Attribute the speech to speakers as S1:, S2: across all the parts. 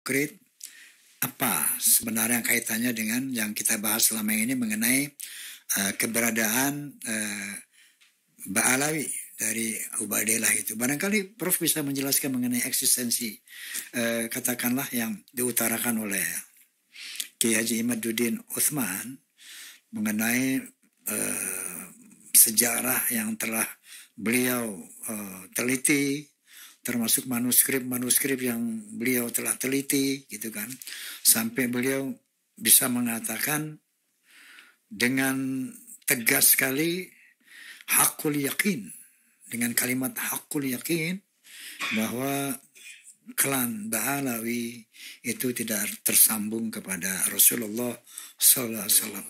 S1: konkret apa sebenarnya kaitannya dengan yang kita bahas selama ini mengenai uh, keberadaan uh, eh, Ba'alawi dari Ubadillah itu. Barangkali Prof bisa menjelaskan mengenai eksistensi uh, katakanlah yang diutarakan oleh Kiai Haji Imaduddin Uthman mengenai uh, sejarah yang telah beliau uh, teliti termasuk manuskrip-manuskrip yang beliau telah teliti gitu kan sampai beliau bisa mengatakan dengan tegas sekali hakul yakin dengan kalimat hakul yakin bahwa klan Ba'alawi itu tidak tersambung kepada Rasulullah sallallahu alaihi wasallam.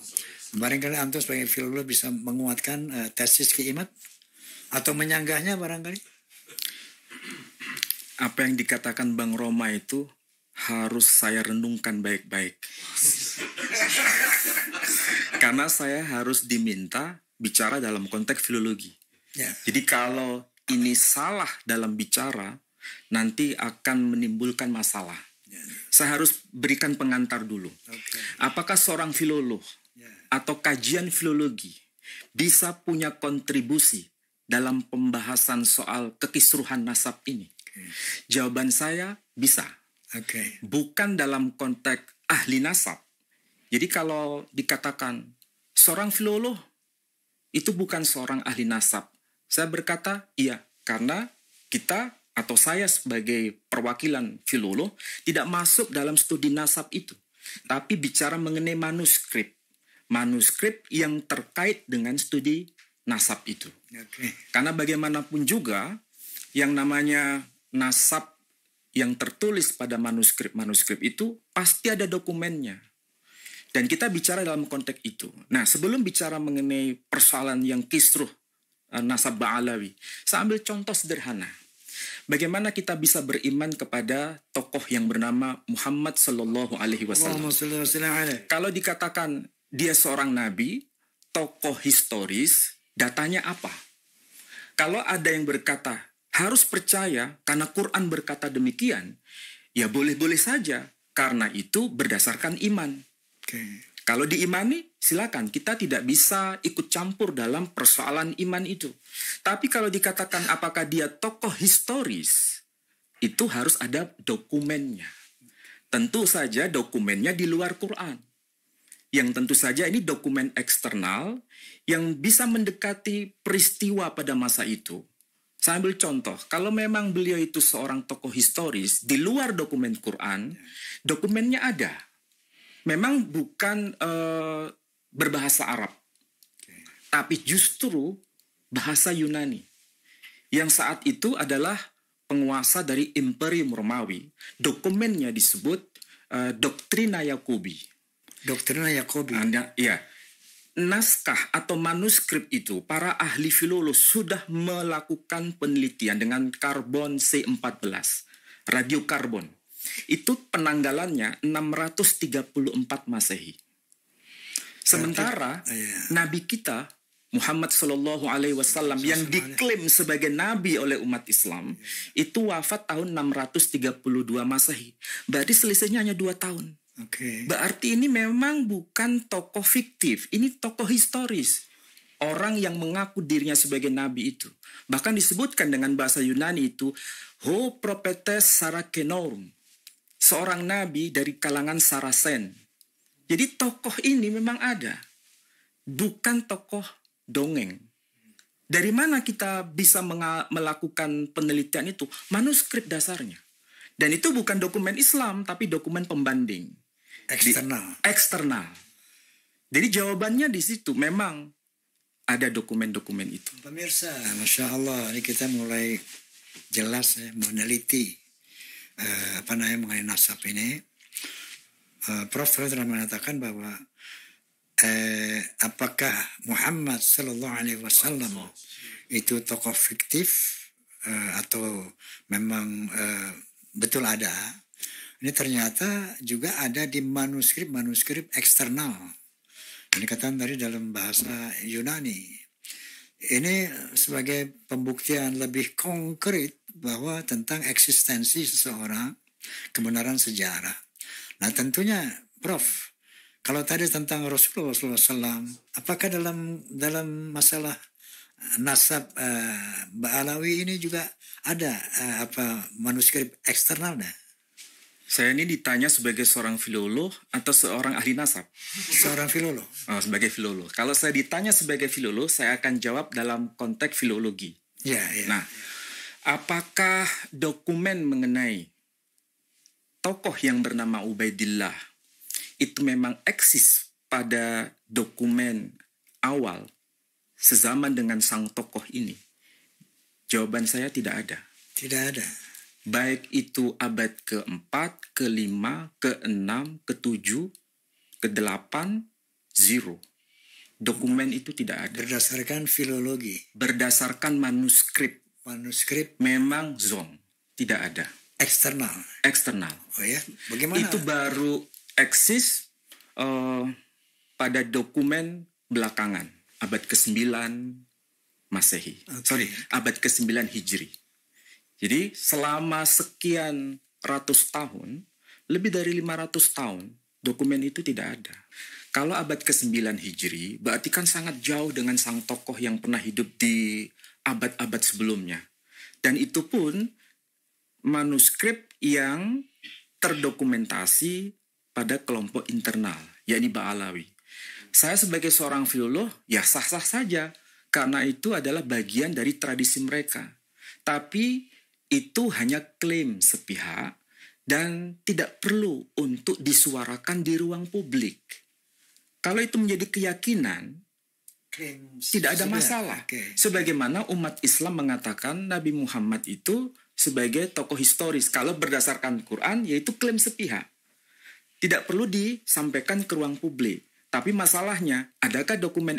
S1: Barangkali antus sebagai filolog bisa menguatkan uh, tesis keimat atau menyanggahnya barangkali apa yang dikatakan Bang Roma itu
S2: harus saya renungkan baik-baik. Karena saya harus diminta bicara dalam konteks filologi. Ya. Jadi kalau ini salah dalam bicara, nanti akan menimbulkan masalah. Ya. Saya harus berikan pengantar dulu. Okay. Apakah seorang filolog ya. atau kajian filologi bisa punya kontribusi dalam pembahasan soal kekisruhan nasab ini? Okay. Jawaban saya bisa. Okay. Bukan dalam konteks ahli nasab. Jadi kalau dikatakan seorang filolog itu bukan seorang ahli nasab. Saya berkata iya karena kita atau saya sebagai perwakilan filolog tidak masuk dalam studi nasab itu. Tapi bicara mengenai manuskrip. Manuskrip yang terkait dengan studi nasab itu. Okay. Karena bagaimanapun juga yang namanya nasab yang tertulis pada manuskrip-manuskrip itu pasti ada dokumennya. Dan kita bicara dalam konteks itu. Nah, sebelum bicara mengenai persoalan yang kisruh eh, nasab Ba'alawi, saya ambil contoh sederhana. Bagaimana kita bisa beriman kepada tokoh yang bernama Muhammad Sallallahu Alaihi Wasallam? Kalau dikatakan dia seorang nabi, tokoh historis, datanya apa? Kalau ada yang berkata harus percaya karena Quran berkata demikian, ya boleh-boleh saja. Karena itu berdasarkan iman. Okay. Kalau diimani, silakan. Kita tidak bisa ikut campur dalam persoalan iman itu. Tapi kalau dikatakan apakah dia tokoh historis, itu harus ada dokumennya. Tentu saja dokumennya di luar Quran. Yang tentu saja ini dokumen eksternal yang bisa mendekati peristiwa pada masa itu saya ambil contoh, kalau memang beliau itu seorang tokoh historis di luar dokumen Quran, dokumennya ada. Memang bukan uh, berbahasa Arab, tapi justru bahasa Yunani. Yang saat itu adalah penguasa dari Imperium Romawi. Dokumennya disebut uh, Doktrina Yakobi. Doktrina Yakobi. Anda, iya naskah atau manuskrip itu para ahli filolog sudah melakukan penelitian dengan karbon C14, radiokarbon. Itu penanggalannya 634 Masehi. Sementara ya, ya. Iya. nabi kita Muhammad Shallallahu Alaihi Wasallam yang diklaim sebagai nabi oleh umat Islam ya. itu wafat tahun 632 Masehi. Berarti selisihnya hanya dua tahun. Oke. Okay. Berarti ini memang bukan tokoh fiktif, ini tokoh historis. Orang yang mengaku dirinya sebagai nabi itu. Bahkan disebutkan dengan bahasa Yunani itu Ho Propetes Sarakenorum. Seorang nabi dari kalangan Sarasen. Jadi tokoh ini memang ada. Bukan tokoh dongeng. Dari mana kita bisa melakukan penelitian itu? Manuskrip dasarnya. Dan itu bukan dokumen Islam, tapi dokumen pembanding eksternal. Di, eksternal. Jadi jawabannya di situ memang
S1: ada dokumen-dokumen itu. Pemirsa, masya Allah, ini kita mulai jelas ya, meneliti uh, apa namanya mengenai nasab ini. Uh, Prof. telah mengatakan bahwa uh, apakah Muhammad Shallallahu Alaihi Wasallam itu tokoh fiktif uh, atau memang uh, betul ada ini ternyata juga ada di manuskrip-manuskrip eksternal. Ini kata dari dalam bahasa Yunani. Ini sebagai pembuktian lebih konkret bahwa tentang eksistensi seseorang, kebenaran sejarah. Nah tentunya Prof, kalau tadi tentang Rasulullah SAW, apakah dalam dalam masalah eh, nasab uh, Ba'alawi ini juga ada uh, apa manuskrip eksternalnya? Saya ini
S2: ditanya sebagai seorang filolog atau seorang ahli nasab? Seorang filolog. Oh, sebagai filolog. Kalau saya ditanya sebagai filolog, saya akan jawab dalam konteks filologi. Ya, ya. Nah, apakah dokumen mengenai tokoh yang bernama Ubaidillah itu memang eksis pada dokumen awal sezaman dengan sang tokoh ini? Jawaban saya tidak ada. Tidak ada baik itu abad ke-4, ke-5, ke-6, ke-7, ke-8, zero. Dokumen itu tidak ada. Berdasarkan filologi. Berdasarkan manuskrip. Manuskrip. Memang zong. Tidak ada. Eksternal. Eksternal. Oh ya. Bagaimana? Itu baru eksis uh, pada dokumen belakangan abad ke-9 Masehi. Okay. Sorry, abad ke-9 Hijri. Jadi selama sekian ratus tahun, lebih dari 500 tahun, dokumen itu tidak ada. Kalau abad ke-9 Hijri, berarti kan sangat jauh dengan sang tokoh yang pernah hidup di abad-abad sebelumnya. Dan itu pun manuskrip yang terdokumentasi pada kelompok internal, yakni Ba'alawi. Saya sebagai seorang filolog, ya sah-sah saja. Karena itu adalah bagian dari tradisi mereka. Tapi itu hanya klaim sepihak dan tidak perlu untuk disuarakan di ruang publik. Kalau itu menjadi keyakinan,
S1: klaim tidak ada masalah. Okay.
S2: Sebagaimana umat Islam mengatakan Nabi Muhammad itu sebagai tokoh historis kalau berdasarkan Quran yaitu klaim sepihak. Tidak perlu disampaikan ke ruang publik. Tapi masalahnya, adakah dokumen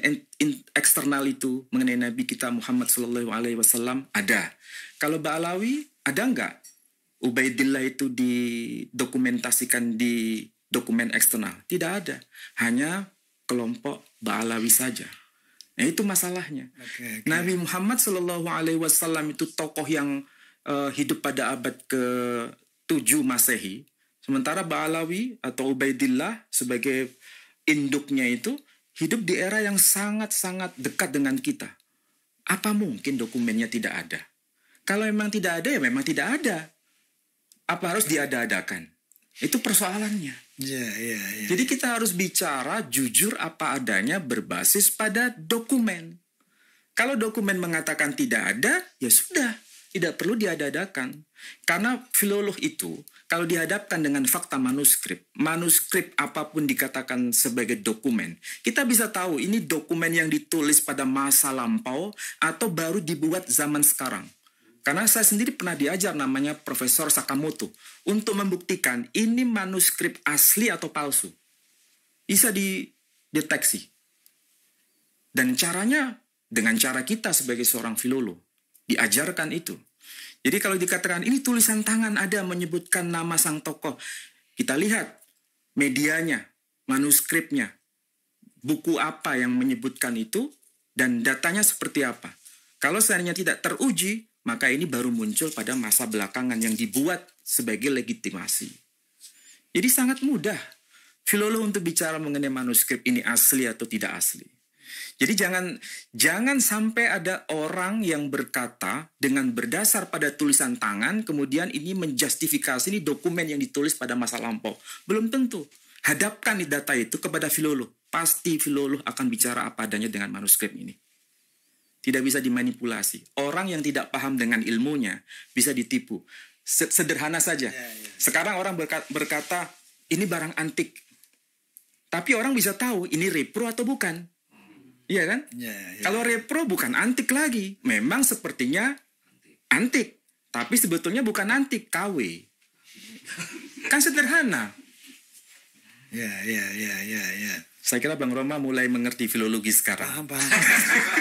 S2: eksternal itu mengenai Nabi kita Muhammad Shallallahu Alaihi Wasallam? Ada. Kalau Ba'alawi, ada nggak? Ubaidillah itu didokumentasikan di dokumen eksternal? Tidak ada. Hanya kelompok Ba'alawi saja. Nah, itu masalahnya. Okay, okay. Nabi Muhammad Shallallahu Alaihi Wasallam itu tokoh yang uh, hidup pada abad ke 7 Masehi. Sementara Ba'alawi atau Ubaidillah sebagai induknya itu hidup di era yang sangat-sangat dekat dengan kita. Apa mungkin dokumennya tidak ada? Kalau memang tidak ada ya memang tidak ada. Apa harus diada-adakan? Itu persoalannya.
S1: Ya, ya, ya.
S2: Jadi kita harus bicara jujur apa adanya berbasis pada dokumen. Kalau dokumen mengatakan tidak ada, ya sudah, tidak perlu diada Karena filolog itu kalau dihadapkan dengan fakta manuskrip, manuskrip apapun dikatakan sebagai dokumen, kita bisa tahu ini dokumen yang ditulis pada masa lampau atau baru dibuat zaman sekarang. Karena saya sendiri pernah diajar namanya Profesor Sakamoto untuk membuktikan ini manuskrip asli atau palsu. Bisa dideteksi. Dan caranya dengan cara kita sebagai seorang filolog diajarkan itu. Jadi kalau dikatakan ini tulisan tangan ada menyebutkan nama sang tokoh, kita lihat medianya, manuskripnya, buku apa yang menyebutkan itu, dan datanya seperti apa. Kalau seandainya tidak teruji, maka ini baru muncul pada masa belakangan yang dibuat sebagai legitimasi. Jadi sangat mudah filolog untuk bicara mengenai manuskrip ini asli atau tidak asli. Jadi jangan jangan sampai ada orang yang berkata dengan berdasar pada tulisan tangan kemudian ini menjustifikasi ini dokumen yang ditulis pada masa lampau. Belum tentu. Hadapkan data itu kepada filolog. Pasti filolog akan bicara apa adanya dengan manuskrip ini. Tidak bisa dimanipulasi. Orang yang tidak paham dengan ilmunya bisa ditipu. Sederhana saja. Ya, ya. Sekarang orang berkata, ini barang antik. Tapi orang bisa tahu ini repro atau bukan. Iya kan? Ya, ya. Kalau repro bukan antik lagi. Memang sepertinya antik. Tapi sebetulnya bukan antik, KW. Kan sederhana. Ya, ya, ya, ya, ya. Saya kira Bang Roma mulai mengerti filologi sekarang. Paham, paham.